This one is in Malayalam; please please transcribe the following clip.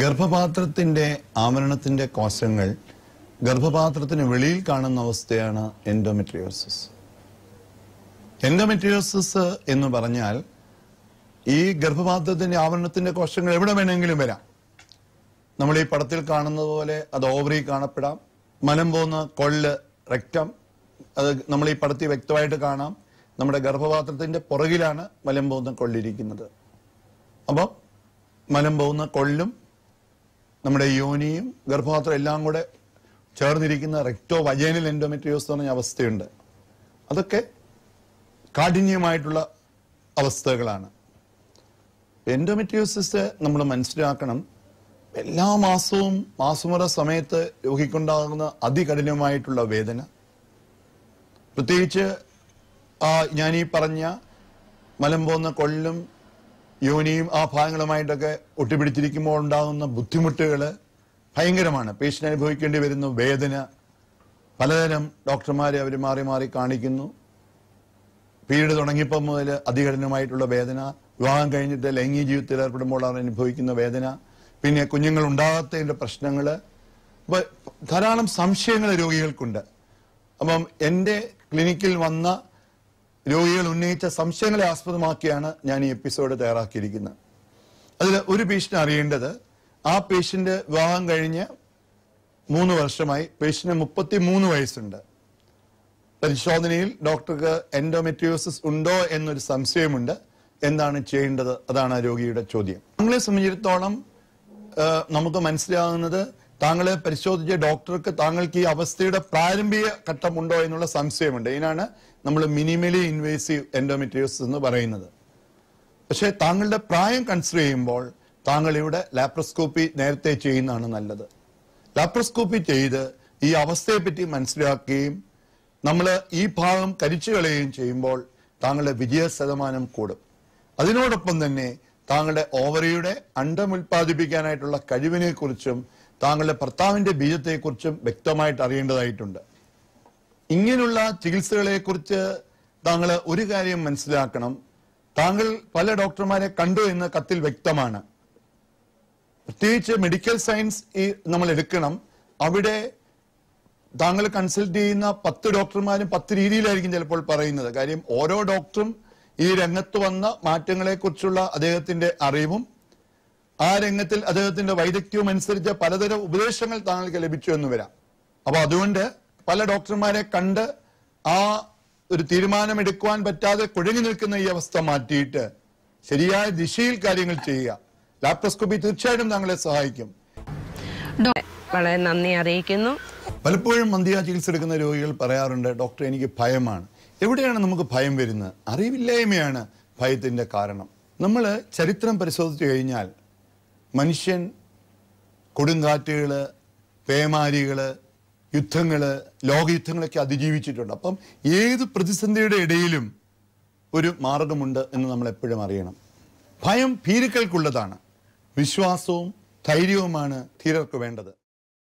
ഗർഭപാത്രത്തിന്റെ ആവരണത്തിന്റെ കോശങ്ങൾ ഗർഭപാത്രത്തിന് വെളിയിൽ കാണുന്ന അവസ്ഥയാണ് എൻഡോമെട്രിയോസിസ് എൻഡോമെട്രിയോസിസ് എന്ന് പറഞ്ഞാൽ ഈ ഗർഭപാത്രത്തിന്റെ ആവരണത്തിന്റെ കോശങ്ങൾ എവിടെ വേണമെങ്കിലും വരാം നമ്മൾ ഈ പടത്തിൽ കാണുന്നത് പോലെ അത് ഓവറി കാണപ്പെടാം മലം പോകുന്ന കൊള്ള് റെക്റ്റം അത് നമ്മൾ ഈ പടത്തിൽ വ്യക്തമായിട്ട് കാണാം നമ്മുടെ ഗർഭപാത്രത്തിന്റെ പുറകിലാണ് മലം പോകുന്ന കൊള്ളിരിക്കുന്നത് അപ്പം മലം പോകുന്ന കൊള്ളും നമ്മുടെ യോനിയും ഗർഭപാത്രം എല്ലാം കൂടെ ചേർന്നിരിക്കുന്ന റെക്ടോ വജേനൽ എൻഡോമെട്രിയോസ് എന്ന് പറഞ്ഞ അവസ്ഥയുണ്ട് അതൊക്കെ കാഠിന്യമായിട്ടുള്ള അവസ്ഥകളാണ് എൻഡോമെട്രിയോസിസ് നമ്മൾ മനസ്സിലാക്കണം എല്ലാ മാസവും മാസമുറ സമയത്ത് രോഗിക്കുണ്ടാകുന്ന അതികഠിനമായിട്ടുള്ള വേദന പ്രത്യേകിച്ച് ഞാൻ ഈ പറഞ്ഞ മലം പോകുന്ന കൊള്ളും യോനിയും ആ ഭാഗങ്ങളുമായിട്ടൊക്കെ ഒട്ടിപ്പിടിച്ചിരിക്കുമ്പോൾ ഉണ്ടാകുന്ന ബുദ്ധിമുട്ടുകൾ ഭയങ്കരമാണ് പേഷ്യൻ്റ് അനുഭവിക്കേണ്ടി വരുന്ന വേദന പലതരം ഡോക്ടർമാരെ അവർ മാറി മാറി കാണിക്കുന്നു പീരീഡ് തുടങ്ങിയപ്പോൾ മുതൽ അതികഠിനമായിട്ടുള്ള വേദന വിവാഹം കഴിഞ്ഞിട്ട് ലൈംഗിക ജീവിതത്തിൽ ഏർപ്പെടുമ്പോൾ അവർ അനുഭവിക്കുന്ന വേദന പിന്നെ കുഞ്ഞുങ്ങൾ ഉണ്ടാകാത്തതിൻ്റെ പ്രശ്നങ്ങൾ ധാരാളം സംശയങ്ങൾ രോഗികൾക്കുണ്ട് അപ്പം എൻ്റെ ക്ലിനിക്കിൽ വന്ന രോഗികൾ ഉന്നയിച്ച സംശയങ്ങളെ ആസ്പദമാക്കിയാണ് ഞാൻ ഈ എപ്പിസോഡ് തയ്യാറാക്കിയിരിക്കുന്നത് അതിൽ ഒരു പേഷ്യൻ്റ് അറിയേണ്ടത് ആ പേഷ്യന്റ് വിവാഹം കഴിഞ്ഞ് മൂന്ന് വർഷമായി പേഷ്യന് മുപ്പത്തി മൂന്ന് വയസ്സുണ്ട് പരിശോധനയിൽ ഡോക്ടർക്ക് എൻഡോമെട്രിയോസിസ് ഉണ്ടോ എന്നൊരു സംശയമുണ്ട് എന്താണ് ചെയ്യേണ്ടത് അതാണ് രോഗിയുടെ ചോദ്യം നമ്മളെ സംബന്ധിച്ചിടത്തോളം നമുക്ക് മനസ്സിലാകുന്നത് താങ്കളെ പരിശോധിച്ച ഡോക്ടർക്ക് താങ്കൾക്ക് ഈ അവസ്ഥയുടെ പ്രാരംഭിക ഘട്ടമുണ്ടോ എന്നുള്ള സംശയമുണ്ട് ഇതിനാണ് നമ്മൾ മിനിമലി ഇൻവേസീവ് എൻഡോമെട്രിയോസിസ് എന്ന് പറയുന്നത് പക്ഷേ താങ്കളുടെ പ്രായം കൺസിഡർ ചെയ്യുമ്പോൾ താങ്കളിവിടെ ഇവിടെ ലാപ്രോസ്കോപ്പി നേരത്തെ ചെയ്യുന്നതാണ് നല്ലത് ലാപ്രോസ്കോപ്പി ചെയ്ത് ഈ അവസ്ഥയെപ്പറ്റി മനസ്സിലാക്കുകയും നമ്മൾ ഈ ഭാഗം കരിച്ചു കളയുകയും ചെയ്യുമ്പോൾ താങ്കളുടെ വിജയ ശതമാനം കൂടും അതിനോടൊപ്പം തന്നെ താങ്കളുടെ ഓവറിയുടെ അണ്ടം ഉൽപ്പാദിപ്പിക്കാനായിട്ടുള്ള കുറിച്ചും താങ്കളുടെ ഭർത്താവിന്റെ ബീജത്തെക്കുറിച്ചും വ്യക്തമായിട്ട് അറിയേണ്ടതായിട്ടുണ്ട് ഇങ്ങനെയുള്ള ചികിത്സകളെക്കുറിച്ച് താങ്കൾ ഒരു കാര്യം മനസ്സിലാക്കണം താങ്കൾ പല ഡോക്ടർമാരെ കണ്ടു എന്ന് കത്തിൽ വ്യക്തമാണ് പ്രത്യേകിച്ച് മെഡിക്കൽ സയൻസ് ഈ നമ്മൾ എടുക്കണം അവിടെ താങ്കൾ കൺസൾട്ട് ചെയ്യുന്ന പത്ത് ഡോക്ടർമാരും പത്ത് രീതിയിലായിരിക്കും ചിലപ്പോൾ പറയുന്നത് കാര്യം ഓരോ ഡോക്ടറും ഈ രംഗത്ത് വന്ന മാറ്റങ്ങളെക്കുറിച്ചുള്ള അദ്ദേഹത്തിന്റെ അറിവും ആ രംഗത്തിൽ അദ്ദേഹത്തിന്റെ വൈദഗ്ധ്യവും അനുസരിച്ച് പലതരം ഉപദേശങ്ങൾ താങ്കൾക്ക് ലഭിച്ചു എന്ന് വരാം അപ്പൊ അതുകൊണ്ട് പല ഡോക്ടർമാരെ കണ്ട് ആ ഒരു തീരുമാനമെടുക്കുവാൻ പറ്റാതെ കുഴങ്ങി നിൽക്കുന്ന ഈ അവസ്ഥ മാറ്റിയിട്ട് ശരിയായ ദിശയിൽ കാര്യങ്ങൾ ചെയ്യുക ലാപ്രോസ്കോപ്പി തീർച്ചയായിട്ടും താങ്കളെ സഹായിക്കും വളരെ നന്ദി അറിയിക്കുന്നു പലപ്പോഴും മന്ദിയ ചികിത്സ എടുക്കുന്ന രോഗികൾ പറയാറുണ്ട് ഡോക്ടർ എനിക്ക് ഭയമാണ് എവിടെയാണ് നമുക്ക് ഭയം വരുന്നത് അറിവില്ലായ്മയാണ് ഭയത്തിന്റെ കാരണം നമ്മൾ ചരിത്രം പരിശോധിച്ചു കഴിഞ്ഞാൽ മനുഷ്യൻ കൊടുങ്കാറ്റുകൾ പേമാരികൾ യുദ്ധങ്ങൾ ലോകയുദ്ധങ്ങളൊക്കെ അതിജീവിച്ചിട്ടുണ്ട് അപ്പം ഏത് പ്രതിസന്ധിയുടെ ഇടയിലും ഒരു മാർഗമുണ്ട് എന്ന് നമ്മൾ എപ്പോഴും അറിയണം ഭയം ഭീരുക്കൾക്കുള്ളതാണ് വിശ്വാസവും ധൈര്യവുമാണ് ധീരർക്ക് വേണ്ടത്